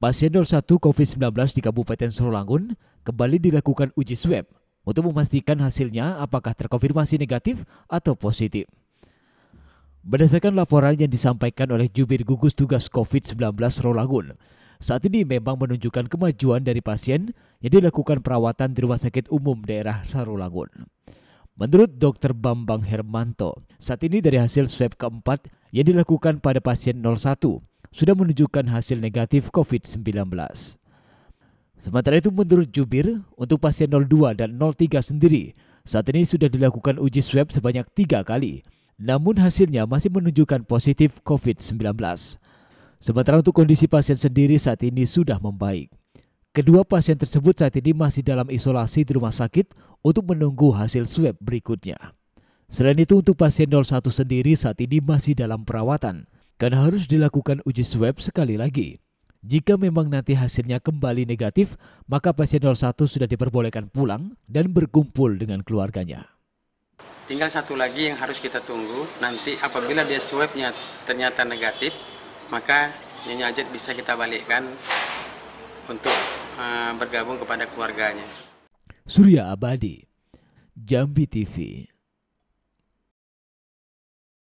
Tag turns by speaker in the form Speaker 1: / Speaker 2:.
Speaker 1: Pasien 01 COVID-19 di Kabupaten Sorolangun kembali dilakukan uji swab untuk memastikan hasilnya apakah terkonfirmasi negatif atau positif. Berdasarkan laporan yang disampaikan oleh jubir gugus tugas COVID-19 Sorolangun, saat ini memang menunjukkan kemajuan dari pasien yang dilakukan perawatan di Rumah Sakit Umum Daerah Sorolangun. Menurut Dr. Bambang Hermanto, saat ini dari hasil swab keempat yang dilakukan pada pasien 01, sudah menunjukkan hasil negatif COVID-19. Sementara itu menurut Jubir, untuk pasien 02 dan 03 sendiri, saat ini sudah dilakukan uji swab sebanyak tiga kali, namun hasilnya masih menunjukkan positif COVID-19. Sementara untuk kondisi pasien sendiri saat ini sudah membaik. Kedua pasien tersebut saat ini masih dalam isolasi di rumah sakit untuk menunggu hasil swab berikutnya. Selain itu untuk pasien 01 sendiri saat ini masih dalam perawatan karena harus dilakukan uji swab sekali lagi. Jika memang nanti hasilnya kembali negatif, maka pasien 01 sudah diperbolehkan pulang dan berkumpul dengan keluarganya.
Speaker 2: Tinggal satu lagi yang harus kita tunggu, nanti apabila dia swabnya ternyata negatif, maka Nyonya Ajit bisa kita balikkan untuk uh, bergabung kepada keluarganya.
Speaker 1: Surya Abadi, Jambi TV.